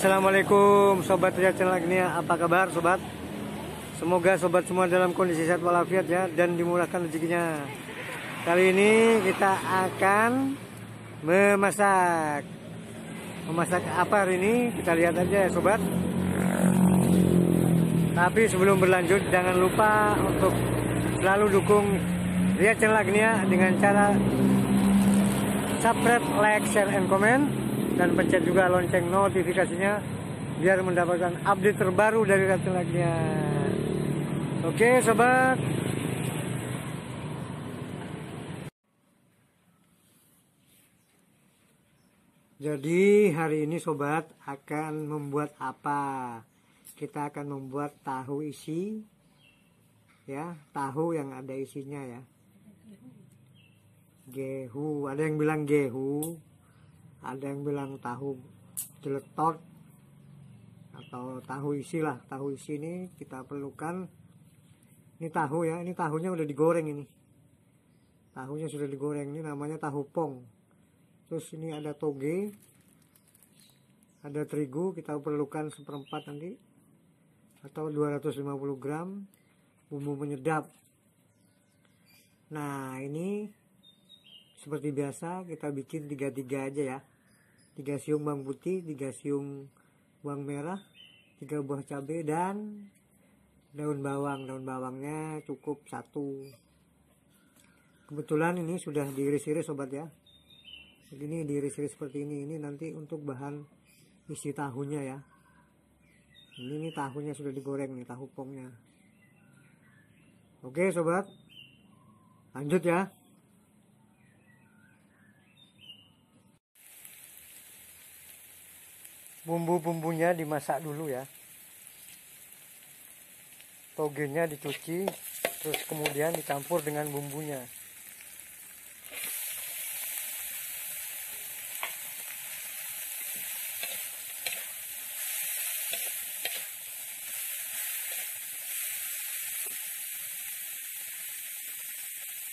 Assalamualaikum Sobat Ria Channel Agnia Apa kabar Sobat? Semoga Sobat semua dalam kondisi sehat walafiat ya Dan dimurahkan rezekinya Kali ini kita akan Memasak Memasak apa hari ini? Kita lihat aja ya Sobat Tapi sebelum berlanjut Jangan lupa untuk selalu dukung Ria Channel Agnia Dengan cara subscribe, like, share, and comment dan pencet juga lonceng notifikasinya biar mendapatkan update terbaru dari Ratu Oke sobat. Jadi hari ini sobat akan membuat apa? Kita akan membuat tahu isi ya, tahu yang ada isinya ya. Gehu, ada yang bilang gehu, ada yang bilang tahu jeletot atau tahu isi lah tahu isi ini kita perlukan ini tahu ya ini tahunya udah digoreng ini tahunya sudah digoreng ini namanya tahu pong terus ini ada toge ada terigu kita perlukan seperempat nanti atau 250 gram bumbu penyedap nah ini seperti biasa kita bikin tiga-tiga aja ya tiga siung bawang putih tiga siung bawang merah tiga buah cabai dan daun bawang daun bawangnya cukup satu kebetulan ini sudah diiris-iris sobat ya ini diiris-iris seperti ini ini nanti untuk bahan isi tahunya ya ini, ini tahunya sudah digoreng nih tahu pongnya oke sobat lanjut ya bumbu-bumbunya dimasak dulu ya togenya dicuci terus kemudian dicampur dengan bumbunya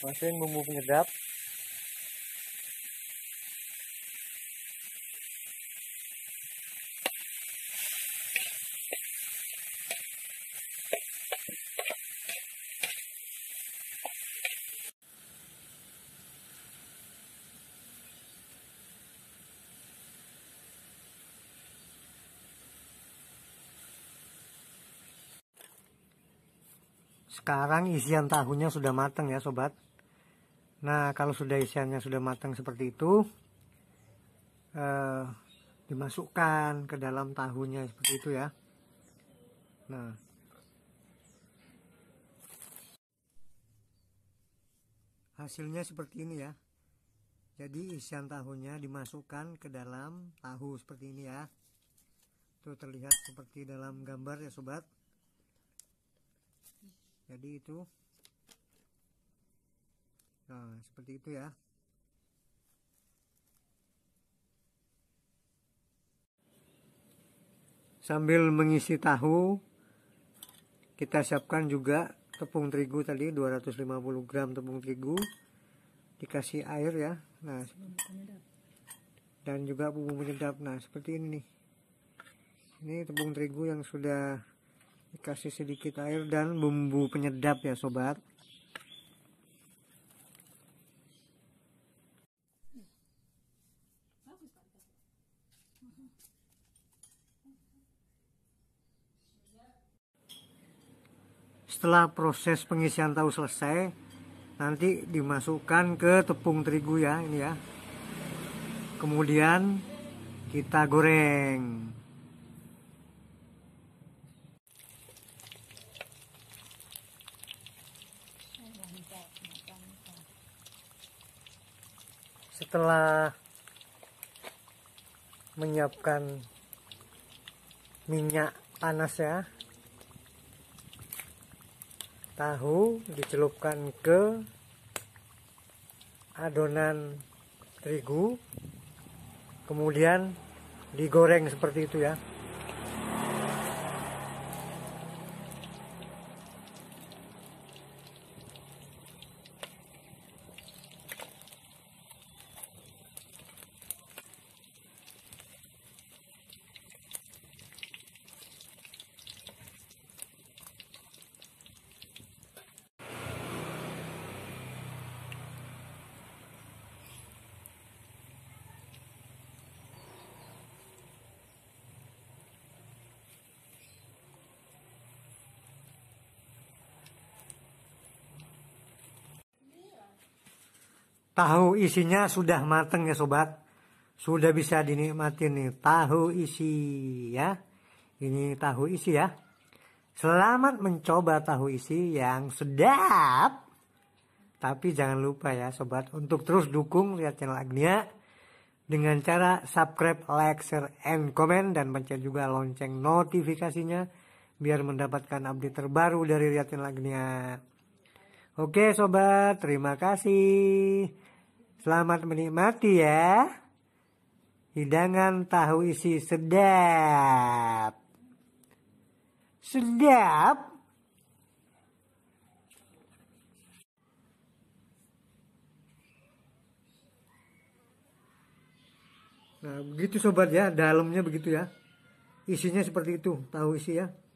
masukin bumbu penyedap Sekarang isian tahunya sudah matang ya sobat. Nah kalau sudah isiannya sudah matang seperti itu, eh, dimasukkan ke dalam tahunya seperti itu ya. Nah. Hasilnya seperti ini ya. Jadi isian tahunya dimasukkan ke dalam tahu seperti ini ya. itu terlihat seperti dalam gambar ya sobat jadi itu nah seperti itu ya sambil mengisi tahu kita siapkan juga tepung terigu tadi 250 gram tepung terigu dikasih air ya nah dan juga bumbu penyedap nah seperti ini nih ini tepung terigu yang sudah dikasih sedikit air dan bumbu penyedap ya sobat setelah proses pengisian tahu selesai nanti dimasukkan ke tepung terigu ya ini ya kemudian kita goreng setelah menyiapkan minyak panas ya tahu dicelupkan ke adonan terigu kemudian digoreng seperti itu ya Tahu isinya sudah mateng ya sobat. Sudah bisa dinikmati nih tahu isi ya. Ini tahu isi ya. Selamat mencoba tahu isi yang sedap. Tapi jangan lupa ya sobat untuk terus dukung lihat channel Agnia dengan cara subscribe, like, share, and comment dan pencet juga lonceng notifikasinya biar mendapatkan update terbaru dari lihat channel Agnia. Oke sobat, terima kasih. Selamat menikmati ya. Hidangan tahu isi sedap. Sedap. Nah, begitu sobat ya, dalamnya begitu ya. Isinya seperti itu, tahu isi ya.